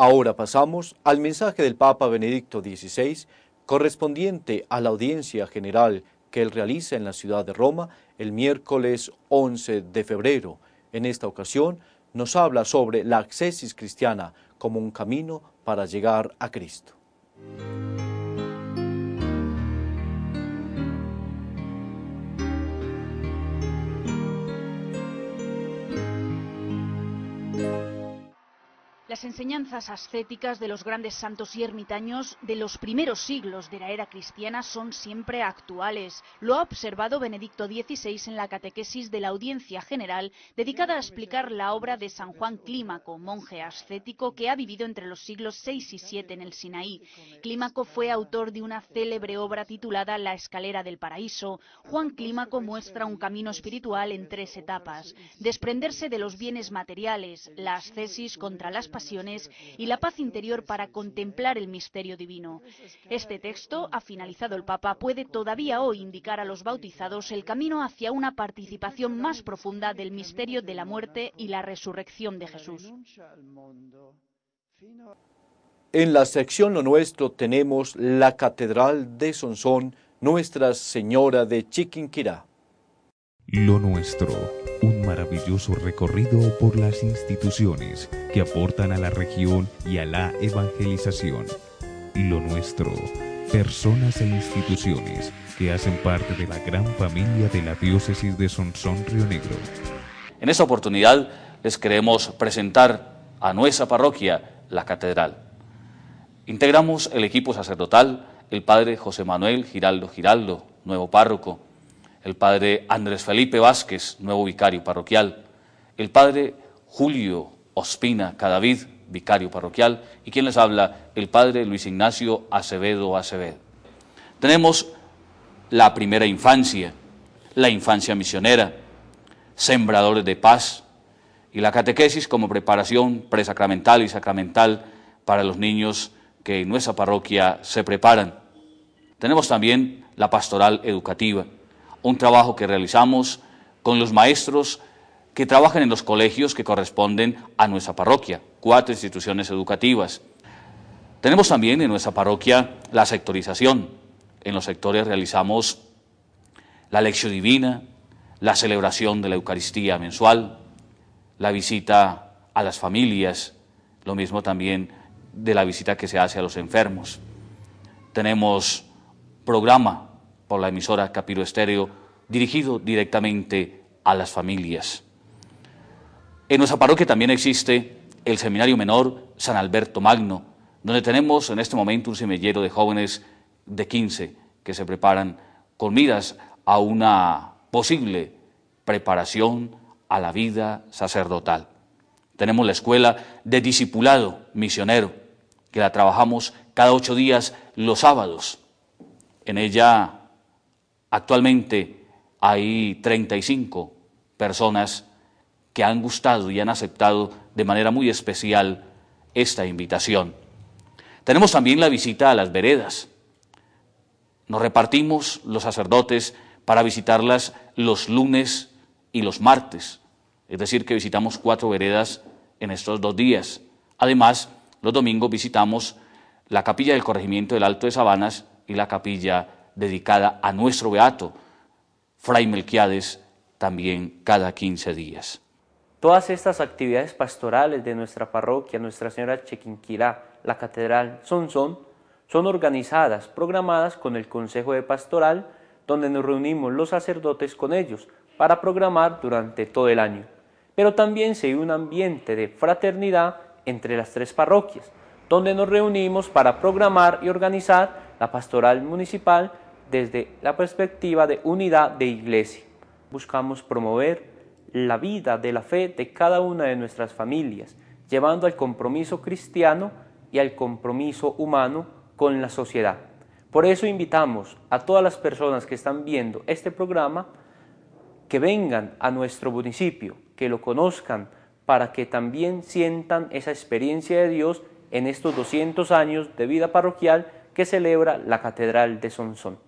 Ahora pasamos al mensaje del Papa Benedicto XVI, correspondiente a la audiencia general que él realiza en la ciudad de Roma el miércoles 11 de febrero. En esta ocasión nos habla sobre la accesis cristiana como un camino para llegar a Cristo. las enseñanzas ascéticas de los grandes santos y ermitaños de los primeros siglos de la era cristiana son siempre actuales. Lo ha observado Benedicto XVI en la catequesis de la Audiencia General dedicada a explicar la obra de San Juan Clímaco, monje ascético que ha vivido entre los siglos VI y VII en el Sinaí. Clímaco fue autor de una célebre obra titulada La escalera del paraíso. Juan Clímaco muestra un camino espiritual en tres etapas. Desprenderse de los bienes materiales, la ascesis contra las y la paz interior para contemplar el misterio divino. Este texto, ha finalizado el Papa, puede todavía hoy indicar a los bautizados el camino hacia una participación más profunda del misterio de la muerte y la resurrección de Jesús. En la sección Lo Nuestro tenemos la Catedral de Sonsón, Nuestra Señora de Chiquinquirá. Lo Nuestro, un maravilloso recorrido por las instituciones que aportan a la región y a la evangelización. Lo Nuestro, personas e instituciones que hacen parte de la gran familia de la diócesis de Sonsón Río Negro. En esta oportunidad les queremos presentar a nuestra parroquia, la catedral. Integramos el equipo sacerdotal, el padre José Manuel Giraldo Giraldo, nuevo párroco, el padre Andrés Felipe Vázquez, nuevo vicario parroquial, el padre Julio Ospina Cadavid, vicario parroquial, y quien les habla, el padre Luis Ignacio Acevedo Acevedo. Tenemos la primera infancia, la infancia misionera, sembradores de paz y la catequesis como preparación presacramental y sacramental para los niños que en nuestra parroquia se preparan. Tenemos también la pastoral educativa un trabajo que realizamos con los maestros que trabajan en los colegios que corresponden a nuestra parroquia, cuatro instituciones educativas. Tenemos también en nuestra parroquia la sectorización. En los sectores realizamos la lección divina, la celebración de la Eucaristía mensual, la visita a las familias, lo mismo también de la visita que se hace a los enfermos. Tenemos programa por la emisora Capiro Estéreo, dirigido directamente a las familias. En nuestra parroquia también existe el Seminario Menor San Alberto Magno, donde tenemos en este momento un semillero de jóvenes de 15 que se preparan con miras a una posible preparación a la vida sacerdotal. Tenemos la escuela de discipulado misionero, que la trabajamos cada ocho días los sábados. En ella Actualmente hay 35 personas que han gustado y han aceptado de manera muy especial esta invitación. Tenemos también la visita a las veredas. Nos repartimos los sacerdotes para visitarlas los lunes y los martes. Es decir, que visitamos cuatro veredas en estos dos días. Además, los domingos visitamos la capilla del corregimiento del Alto de Sabanas y la capilla dedicada a nuestro beato, Fray Melquiades, también cada 15 días. Todas estas actividades pastorales de nuestra parroquia, Nuestra Señora Chequinquirá, la Catedral Sonsón, son organizadas, programadas con el Consejo de Pastoral, donde nos reunimos los sacerdotes con ellos para programar durante todo el año. Pero también se vive un ambiente de fraternidad entre las tres parroquias, donde nos reunimos para programar y organizar la pastoral municipal desde la perspectiva de unidad de iglesia. Buscamos promover la vida de la fe de cada una de nuestras familias, llevando al compromiso cristiano y al compromiso humano con la sociedad. Por eso invitamos a todas las personas que están viendo este programa que vengan a nuestro municipio, que lo conozcan, para que también sientan esa experiencia de Dios en estos 200 años de vida parroquial que celebra la Catedral de Sonsón.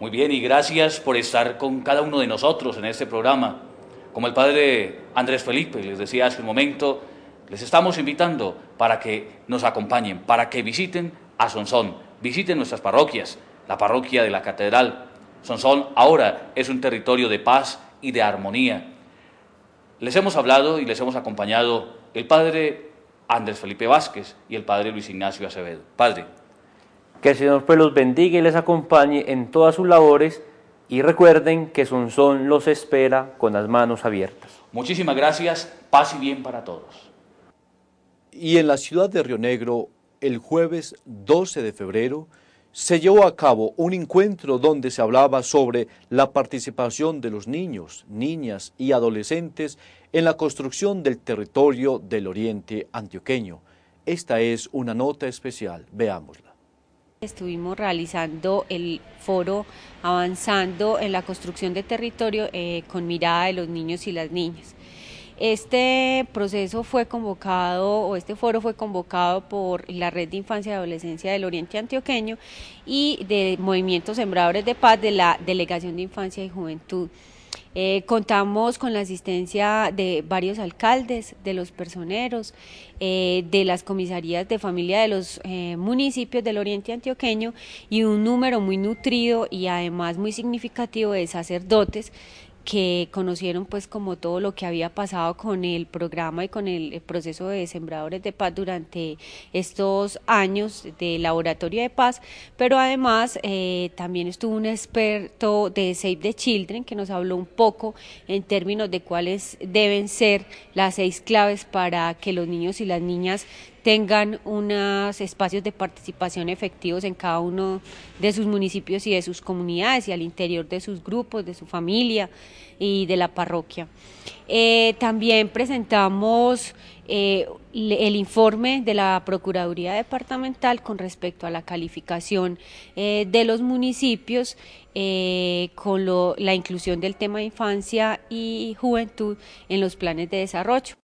Muy bien, y gracias por estar con cada uno de nosotros en este programa. Como el padre Andrés Felipe les decía hace un momento, les estamos invitando para que nos acompañen, para que visiten a Sonsón, visiten nuestras parroquias, la parroquia de la catedral. Sonsón ahora es un territorio de paz y de armonía. Les hemos hablado y les hemos acompañado el padre Andrés Felipe Vázquez y el padre Luis Ignacio Acevedo. Padre, que el Señor pues, los bendiga y les acompañe en todas sus labores y recuerden que Sonsón los espera con las manos abiertas. Muchísimas gracias, paz y bien para todos. Y en la ciudad de Río Negro, el jueves 12 de febrero, se llevó a cabo un encuentro donde se hablaba sobre la participación de los niños, niñas y adolescentes en la construcción del territorio del Oriente Antioqueño. Esta es una nota especial, veámosla. Estuvimos realizando el foro avanzando en la construcción de territorio eh, con mirada de los niños y las niñas. Este proceso fue convocado o este foro fue convocado por la Red de Infancia y Adolescencia del Oriente Antioqueño y de Movimientos Sembradores de Paz de la Delegación de Infancia y Juventud. Eh, contamos con la asistencia de varios alcaldes, de los personeros, eh, de las comisarías de familia de los eh, municipios del oriente antioqueño y un número muy nutrido y además muy significativo de sacerdotes que conocieron pues como todo lo que había pasado con el programa y con el proceso de Sembradores de Paz durante estos años de laboratorio de paz, pero además eh, también estuvo un experto de Save the Children que nos habló un poco en términos de cuáles deben ser las seis claves para que los niños y las niñas tengan unos espacios de participación efectivos en cada uno de sus municipios y de sus comunidades y al interior de sus grupos, de su familia y de la parroquia. Eh, también presentamos eh, el informe de la Procuraduría Departamental con respecto a la calificación eh, de los municipios con lo, la inclusión del tema infancia y juventud en los planes de desarrollo.